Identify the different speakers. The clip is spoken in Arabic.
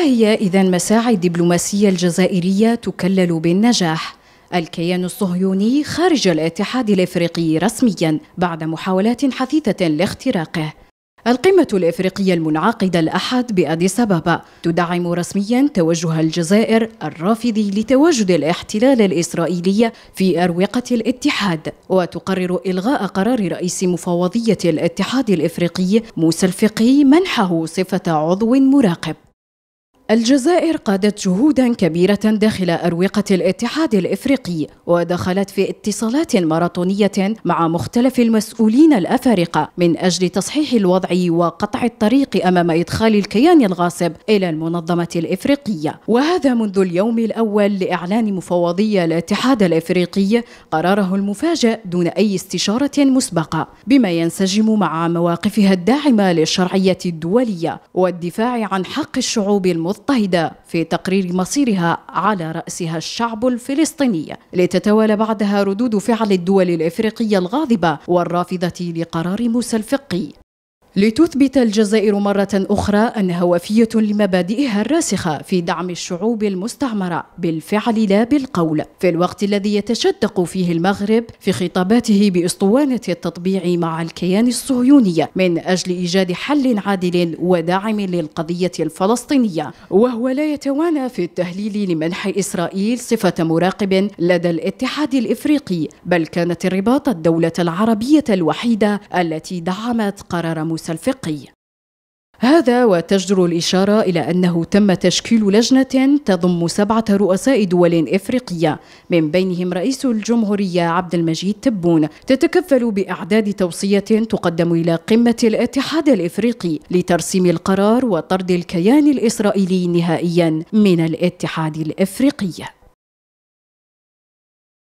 Speaker 1: هي إذا مساعي الدبلوماسية الجزائرية تكلل بالنجاح الكيان الصهيوني خارج الاتحاد الافريقي رسميا بعد محاولات حثيثه لاختراقه القمة الإفريقية المنعقدة الأحد بأديس أبابا تدعم رسميا توجه الجزائر الرافض لتواجد الاحتلال الإسرائيلي في أروقة الاتحاد وتقرر إلغاء قرار رئيس مفوضية الاتحاد الإفريقي موسى الفقي منحه صفة عضو مراقب الجزائر قادت جهودا كبيرة داخل أروقة الاتحاد الإفريقي ودخلت في اتصالات ماراثونية مع مختلف المسؤولين الأفارقة من أجل تصحيح الوضع وقطع الطريق أمام إدخال الكيان الغاصب إلى المنظمة الإفريقية وهذا منذ اليوم الأول لإعلان مفوضي الاتحاد الإفريقي قراره المفاجئ دون أي استشارة مسبقة بما ينسجم مع مواقفها الداعمة للشرعية الدولية والدفاع عن حق الشعوب المظلمة مضطهدة في تقرير مصيرها على رأسها الشعب الفلسطيني لتتوالى بعدها ردود فعل الدول الإفريقية الغاضبة والرافضة لقرار موسى الفقي لتثبت الجزائر مرة أخرى أنها وفية لمبادئها الراسخة في دعم الشعوب المستعمرة بالفعل لا بالقول في الوقت الذي يتشدق فيه المغرب في خطاباته بأسطوانة التطبيع مع الكيان الصهيوني من أجل إيجاد حل عادل وداعم للقضية الفلسطينية وهو لا يتوانى في التهليل لمنح إسرائيل صفة مراقب لدى الاتحاد الإفريقي بل كانت الرباط الدولة العربية الوحيدة التي دعمت قرار التلوث الفقهي هذا وتجدر الإشارة إلى أنه تم تشكيل لجنة تضم سبعة رؤساء دول إفريقية من بينهم رئيس الجمهورية عبد المجيد تبون تتكفل بإعداد توصية تقدم إلى قمة الاتحاد الإفريقي لترسيم القرار وطرد الكيان الإسرائيلي نهائيا من الاتحاد الإفريقي